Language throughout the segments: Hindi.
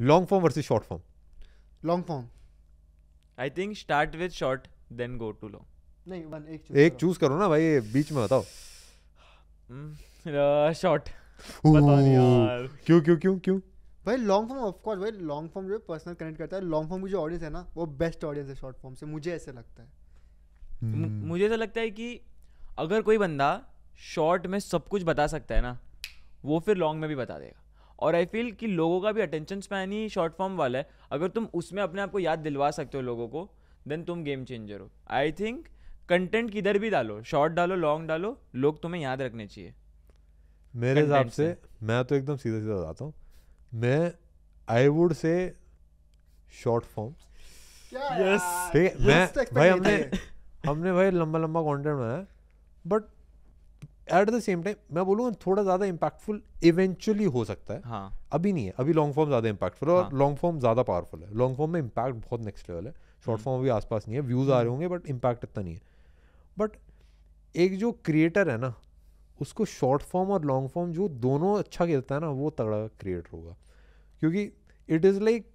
Long form versus short form long form I think start with short then go to long नहीं वन एक चूज एक चूज करो ना भाई बीच में बताओ शॉर्ट hmm, uh, क्यों क्यों क्यों क्यों भाई लॉन्ग फॉर्म ऑफ कोर्स भाई लॉन्ग फॉर्म जो पर्सनल कनेक्ट करता है लॉन्ग फॉर्म की जो ऑडियंस है ना वो बेस्ट ऑडियंस है शॉर्ट फॉर्म से मुझे ऐसा लगता है hmm. मुझे ऐसा लगता है कि अगर कोई बंदा शॉर्ट में सब कुछ बता सकता है ना वो फिर लॉन्ग में भी बता देगा और आई फील कि लोगों का भी अटेंशन स्पैन ही शॉर्ट फॉर्म वाला है अगर तुम उसमें अपने आप को याद दिलवा सकते हो लोगों को देन तुम गेम चेंजर हो आई थिंक कंटेंट किधर भी डालो शॉर्ट डालो लॉन्ग डालो लोग तुम्हें याद रखने चाहिए मेरे हिसाब से मैं तो एकदम सीधा सीधा बताता हूँ मैं I would say short form yes ठीक है मैं भाई हमने हमने भाई लंबा लंबा कंटेंट बनाया but at the same time मैं बोलूँगा थोड़ा ज़्यादा इम्पैक्टफुल इवेंचुअली हो सकता है हाँ. अभी नहीं है अभी लॉन्ग फॉर्म ज़्यादा इम्पैक्टफुल और लॉन्ग हाँ। फॉर्म ज़्यादा पावरफुल है लॉन्ग फॉर्म में इम्पैक्ट बहुत नेक्स्ट लेवल है शॉर्ट फॉर्म भी आसपास नहीं है व्यूज़ आ रहे हम्म। होंगे बट इम्पैक्ट इतना नहीं है बट एक जो क्रिएटर है ना उसको शॉर्ट फॉर्म और लॉन्ग फॉर्म जो दोनों अच्छा खेलता है ना वो तगड़ा क्रिएटर होगा क्योंकि इट इज़ लाइक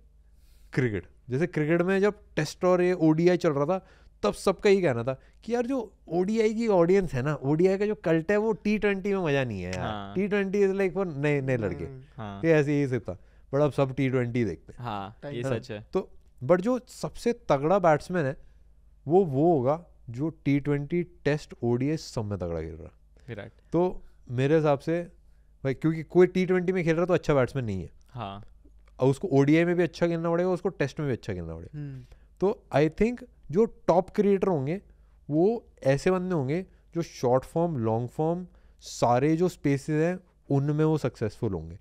क्रिकेट जैसे क्रिकेट में जब टेस्ट और ये ओडीआई चल रहा था तब सबका ही कहना था कि यार जो ओडीआई की ऑडियंस है ना ओडीआई का जो कल्ट है वो टी ट्वेंटी में मजा नहीं है यार T twenty is like for नए नए लड़के ये हम्म। हाँ। तो ऐसे ही सिर्फ था बट अब सब टी ट्वेंटी देखते हैं हाँ, है तो बट जो सबसे तगड़ा बैट्समैन है वो वो होगा जो टी ट्वेंटी टेस्ट ओडीआई सब में तगड़ा खेल रहा विराट तो मेरे हिसाब से भाई क्योंकि कोई टी ट्वेंटी में खेल रहा तो अच्छा बैट्समैन नहीं है हाँ और उसको ओडीआई में भी अच्छा खेलना पड़ेगा उसको टेस्ट में भी अच्छा खेलना पड़ेगा हम्म। तो आई थिंक जो टॉप क्रिएटर होंगे वो ऐसे बंदे होंगे जो शॉर्ट फॉर्म लॉन्ग फॉर्म सारे जो स्पेसेस हैं उनमें वो सक्सेसफुल होंगे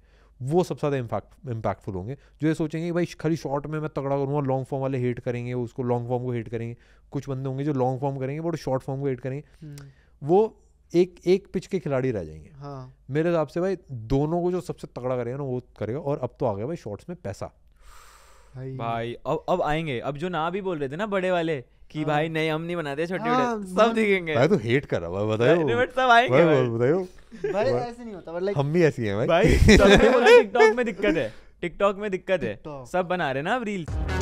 वो सबसे ज़्यादा इम्पैक्ट इम्पैक्टफुल होंगे जो ये सोचेंगे कि भाई खाली शॉर्ट में मैं तगड़ा करूँगा लॉन्ग फॉर्म वाले हेट करेंगे उसको लॉन्ग फॉर्म को हेट करेंगे कुछ बंदे होंगे जो लॉन्ग फॉर्म करेंगे बट शॉर्ट फॉर्म को हेट करेंगे हम्म। वो एक एक पिच के खिलाड़ी रह जाएंगे हाँ। मेरे हिसाब से भाई दोनों को जो सबसे तगड़ा करेगा ना वो करेगा और अब तो आ गया भाई शॉर्ट्स में पैसा भाई, भाई अब अब आएंगे अब जो ना भी बोल रहे थे ना बड़े वाले कि हाँ। भाई नहीं हम नहीं बनाते छोटे हाँ, बड़े सब दिखेंगे भाई तू तो हेट कर रहा है बताओ बट सब आएंगे भाई बताओ भाई ऐसे नहीं होता बट लाइक हम भी ऐसे हैं भाई भाई सब टिकटॉक में दिक्कत है टिकटॉक में दिक्कत है सब बना रहे ना अब रील्स